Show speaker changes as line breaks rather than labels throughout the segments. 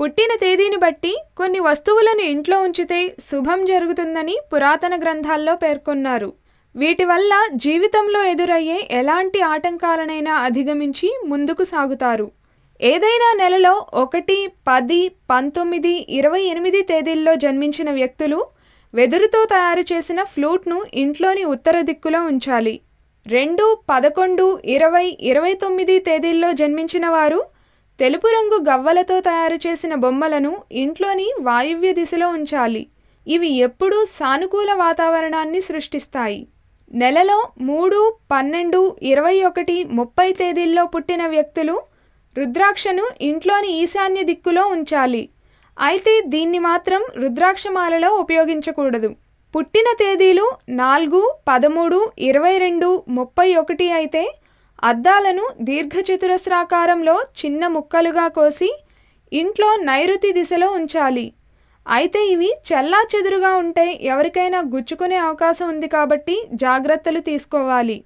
పుట్టిన తేదీని బట్టి కొన్ని వస్తువులను ఇంట్లో ఉంచితే శుభం జరుగుతుందని పురాతన గ్రంథాల్లో పేర్కొన్నారు వీటి వల్ల జీవితంలో ఎదురయ్యే ఎలాంటి ఆటంకాలనైనా అధిగమించి ముందుకు సాగుతారు ఏదైనా నెలలో ఒకటి పది పంతొమ్మిది ఇరవై ఎనిమిది తేదీల్లో జన్మించిన వ్యక్తులు వెదురుతో తయారు చేసిన ఫ్లూట్ను ఇంట్లోని ఉత్తర దిక్కులో ఉంచాలి రెండు పదకొండు ఇరవై ఇరవై తొమ్మిది తేదీల్లో జన్మించిన వారు తెలుపు రంగు గవ్వలతో తయారు చేసిన బొమ్మలను ఇంట్లోని వాయువ్య దిశలో ఉంచాలి ఇవి ఎప్పుడూ సానుకూల వాతావరణాన్ని సృష్టిస్తాయి నెలలో మూడు పన్నెండు ఇరవై ఒకటి ముప్పై తేదీల్లో పుట్టిన వ్యక్తులు రుద్రాక్షను ఇంట్లోని ఈశాన్య దిక్కులో ఉంచాలి అయితే దీన్ని మాత్రం రుద్రాక్షమాలలో ఉపయోగించకూడదు పుట్టిన తేదీలు నాలుగు పదమూడు ఇరవై రెండు ముప్పై ఒకటి అయితే అద్దాలను దీర్ఘచతురస్రాకారంలో చిన్న ముక్కలుగా కోసి ఇంట్లో నైరుతి దిశలో ఉంచాలి అయితే ఇవి చల్లా చెదురుగా ఉంటే ఎవరికైనా గుచ్చుకునే అవకాశం ఉంది కాబట్టి జాగ్రత్తలు తీసుకోవాలి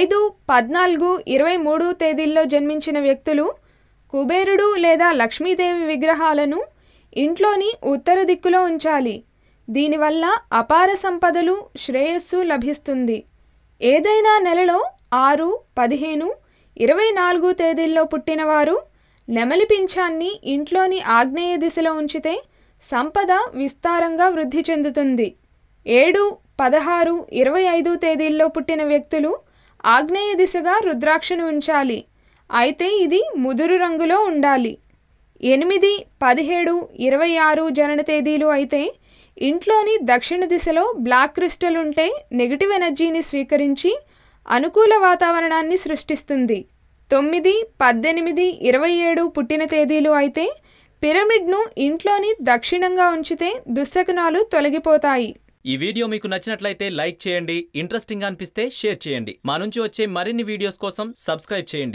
ఐదు పద్నాలుగు ఇరవై మూడు తేదీల్లో జన్మించిన వ్యక్తులు కుబేరుడు లేదా లక్ష్మీదేవి విగ్రహాలను ఇంట్లోని ఉత్తర దిక్కులో ఉంచాలి దీనివల్ల అపార సంపదలు శ్రేయస్సు లభిస్తుంది ఏదైనా నెలలో ఆరు పదిహేను ఇరవై నాలుగు తేదీల్లో పుట్టినవారు నెమలి పింఛాన్ని ఇంట్లోని ఆగ్నేయ దిశలో ఉంచితే సంపద విస్తారంగా వృద్ధి చెందుతుంది ఏడు పదహారు ఇరవై ఐదు తేదీల్లో పుట్టిన వ్యక్తులు ఆగ్నేయ దిశగా రుద్రాక్షను ఉంచాలి అయితే ఇది ముదురు రంగులో ఉండాలి ఎనిమిది పదిహేడు ఇరవై ఆరు జనన తేదీలు అయితే ఇంట్లోని దక్షిణ దిశలో బ్లాక్ క్రిస్టల్ ఉంటే నెగిటివ్ ఎనర్జీని స్వీకరించి అనుకూల వాతావరణాన్ని సృష్టిస్తుంది తొమ్మిది పద్దెనిమిది ఇరవై ఏడు పుట్టిన తేదీలు అయితే పిరమిడ్ను ఇంట్లోని దక్షిణంగా ఉంచితే దుశ్శకనాలు తొలగిపోతాయి ఈ వీడియో మీకు నచ్చినట్లయితే లైక్ చేయండి ఇంట్రెస్టింగ్ అనిపిస్తే షేర్ చేయండి మా నుంచి వచ్చే మరిన్ని వీడియోస్ కోసం సబ్స్క్రైబ్ చేయండి